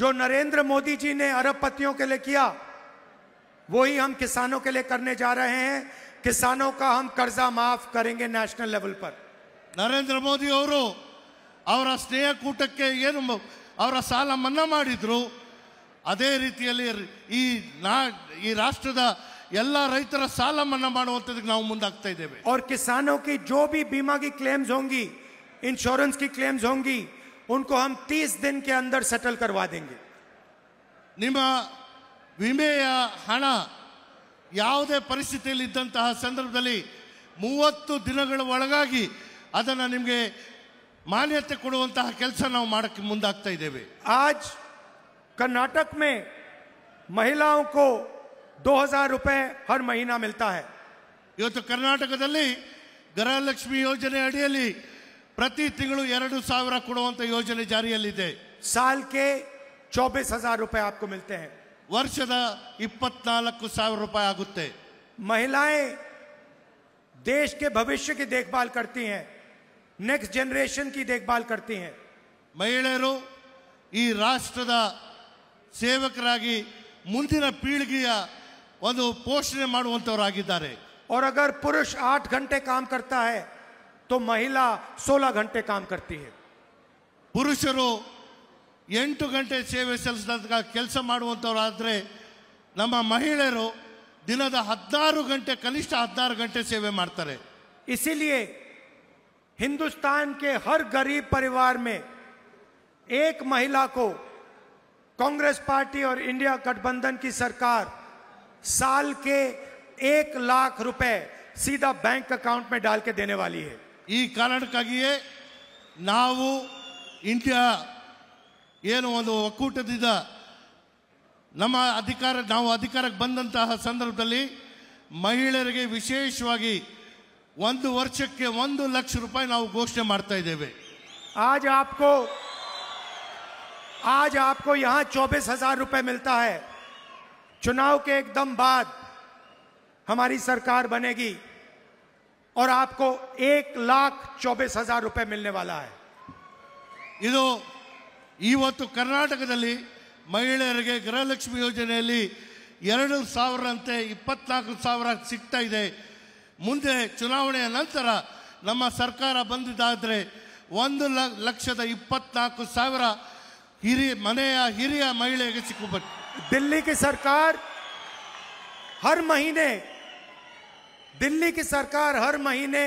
जो नरेंद्र मोदी जी ने अरबपतियों के लिए किया वही हम किसानों के लिए करने जा रहे हैं किसानों का हम कर्जा माफ करेंगे नेशनल लेवल पर नरेंद्र मोदी और ಅವರ ಸ್ನೇಹಕೂಟಕ್ಕೆ ಏನು ಅವರ ಸಾಲ ಮನ್ನಾ ಮಾಡಿದ್ರು ಅದೇ ರೀತಿಯಲ್ಲಿ ಈ ನಾ ಈ और किसानों की जो भी बीमा की क्लेम्स होंगी इंश्योरेंस की क्लेम्स होंगी उनको हम 30 दिन के अंदर सेटल करवा ನಿಮ್ಮ ವಿಮೆಯ ಹಣ ಯಾವುದೇ ಪರಿಸ್ಥಿತಿಯಲ್ಲಿ ಇದ್ದಂತಹ ಸಂದರ್ಭದಲ್ಲಿ ಮೂವತ್ತು ದಿನಗಳ ಒಳಗಾಗಿ ಅದನ್ನು ನಿಮಗೆ ಮಾನ್ಯತೆ ಕೊಡುವಂತಹ ಕೆಲಸ ನಾವು ಮಾಡಕ್ಕೆ ಮುಂದಾಗ್ತಾ ಇದ್ದೇವೆ ಆಜ್ ಕರ್ನಾಟಕ में महिलाओं ದೋ 2000 ರೂಪಾಯಿ ಹರ್ महीना मिलता ಇವತ್ತು ಕರ್ನಾಟಕದಲ್ಲಿ ಗೃಹಲಕ್ಷ್ಮಿ ಯೋಜನೆ ಅಡಿಯಲ್ಲಿ ಪ್ರತಿ ತಿಂಗಳು 2000 ಕಡೋ ಅಂತ ಯೋಜನೆ ಜಾರಿಯಲ್ಲಿದೆ साल के 24000 रुपए आपको मिलते हैं वर्षदा 24000 रुपए ಆಗುತ್ತೆ ಮಹಿಳೆಯ ದೇಶ کے بھویش್ಯ کی دیکھ بھال کرتی ہیں نیکسٹ جنریشن کی دیکھ بھال کرتی ہیں ಮಹಿಳೆಯರು ಈ ರಾಷ್ಟ್ರದ ಸೇವಕರಾಗಿ ಮುಂದಿನ ಪೀಳಿಗೆಯ ಒಂದು ಪೋಷನೆ ಮಾಡುವಂತವರಾಗಿದ್ದಾರೆ اور اگر ಪುರುಷ 8 ಗಂಟೆ ಕೆಲಸ کرتا ہے तो महिला 16 घंटे काम करती है पुरुष घंटे सेवे ಸೇವೆ ಸಲ್ಲಿಸಿದಾಗ नम ಮಾಡುವಂಥವರಾದರೆ दिन ಮಹಿಳೆಯರು घंटे कनिष्ठ ಗಂಟೆ घंटे सेवे ಗಂಟೆ इसीलिए हिंदुस्तान के हर गरीब परिवार में एक महिला को कांग्रेस पार्टी और इंडिया गठबंधन की सरकार साल के एक लाख रुपए सीधा बैंक अकाउंट में डाल के देने वाली है ಈ ಕರ್ನಾಟಕಗಿಯೇ ನಾವು ಇಂಟಿಯಾ ಏನು ಒಂದು ಒಕ್ಕൂട്ടಿದ್ದೆ ನಮ್ಮ ಅಧಿಕಾರ ನಾವು ಅಧಿಕಾರಕ್ಕೆ ಬಂದಂತಹ ಸಂದರ್ಭದಲ್ಲಿ ಮಹಿಳೆಯರಿಗೆ ವಿಶೇಷವಾಗಿ ಒಂದು ವರ್ಷಕ್ಕೆ 1 ಲಕ್ಷ ರೂಪಾಯಿ ನಾವು ಘೋಷಣೆ ಮಾಡುತ್ತಿದ್ದೇವೆ आज आपको आज आपको यहां 24000 ರೂಪಾಯಿ मिलता है चुनाव के एकदम बाद हमारी सरकार बनेगी और आपको एक लाख चौबीस हजार रुपए मिलने वाला है ಇದು ಇವತ್ತು ಕರ್ನಾಟಕದಲ್ಲಿ ಮಹಿಳೆಯರಿಗೆ ಗೃಹಲಕ್ಷ್ಮಿ ಯೋಜನೆಯಲ್ಲಿ ಎರಡು ಸಾವಿರಂತೆ ಇಪ್ಪತ್ನಾಲ್ಕು ಸಾವಿರ ಸಿಗ್ತಾ ಇದೆ ಮುಂದೆ ಚುನಾವಣೆಯ ನಂತರ ನಮ್ಮ ಸರ್ಕಾರ ಬಂದಿದ್ದಾದರೆ ಒಂದು ಲಕ್ಷದ ಇಪ್ಪತ್ನಾಲ್ಕು ಸಾವಿರ ಹಿರಿಯ ಮನೆಯ ಹಿರಿಯ ಮಹಿಳೆಗೆ ಸಿಕ್ಕುಬಟ್ಟು ದಿಲ್ಲಿ ಸರ್ಕಾರ ಹರ್ ಮಹಿನೆ दिल्ली की सरकार हर महीने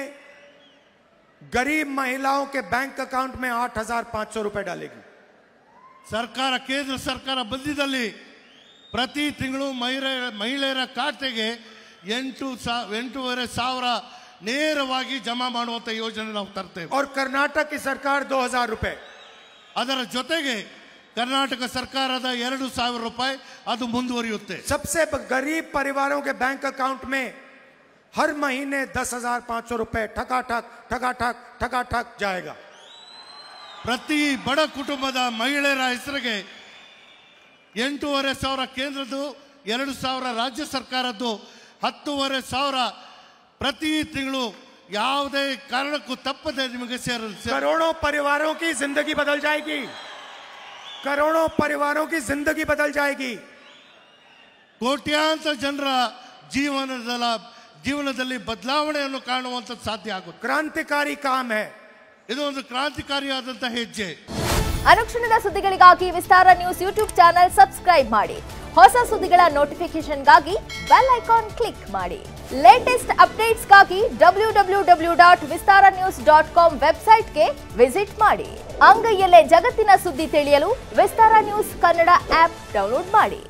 गरीब महिलाओं के बैंक अकाउंट में आठ हजार पांच सौ रुपए डालेगी सरकार केंद्र सरकार बंद प्रति महिला खाते एंटूवरे सवि नेर जमा योजना ना तरते और कर्नाटक की सरकार दो हजार रूपये अदर जो कर्नाटक सरकार सवि रूपये अब मुंदर सबसे गरीब परिवारों के बैंक अकाउंट में हर महीने 10500 रुपए ठका ठक ठगा ठक जाएगा प्रति बड़ा कुटुंबದ ಮಹಿಳೆ ರಾಯಿಸರಿಗೆ 8 1/2000 ಕೇಂದ್ರದ್ದು 2000 ರಾಜ್ಯ ಸರ್ಕಾರದ್ದು 10 1/2000 ಪ್ರತಿ ತಿಂಗಳು ಯಾವುದೇ ಕಾರಣಕ್ಕೂ ತಪ್ಪು ತೇದಿ ನಿಮಗೆ ಸೇರ ಕೋರೋಣೋ ಪರಿವಾರೋಕಿ zindagi badal jayegi ಕೋರೋಣೋ ಪರಿವಾರೋಕಿ zindagi badal jayegi ಕೋಟ್ಯಾಂತರ ಜನರ ಜೀವನದಲ್ಲ ಜೀವನದಲ್ಲಿ ಬದಲಾವಣೆಯನ್ನು ಕಾಣುವಂಥದ್ದು ಸಾಧ್ಯ ಆಗುತ್ತೆ ಕ್ರಾಂತಿಕಾರಿ ಕಾಮೆ ಇದು ಒಂದು ಕ್ರಾಂತಿಕಾರಿಯಾದಂತಹ ಹೆಜ್ಜೆ ಅನುಕ್ಷಣದ ಸುದ್ದಿಗಳಿಗಾಗಿ Vistara news YouTube channel subscribe ಮಾಡಿ ಹೊಸ ಸುದ್ದಿಗಳ ನೋಟಿಫಿಕೇಶನ್ಗಾಗಿ ಬೆಲ್ ಐಕಾನ್ ಕ್ಲಿಕ್ ಮಾಡಿ ಲೇಟೆಸ್ಟ್ ಅಪ್ಡೇಟ್ಸ್ಗಾಗಿ W W W dot Vistara news dot com ವೆಬ್ಸೈಟ್ಗೆ ವಿಸಿಟ್ ಮಾಡಿ ಅಂಗೈಯಲ್ಲೇ ಜಗತ್ತಿನ ಸುದ್ದಿ ತಿಳಿಯಲು Vistara news Kannada app download ಮಾಡಿ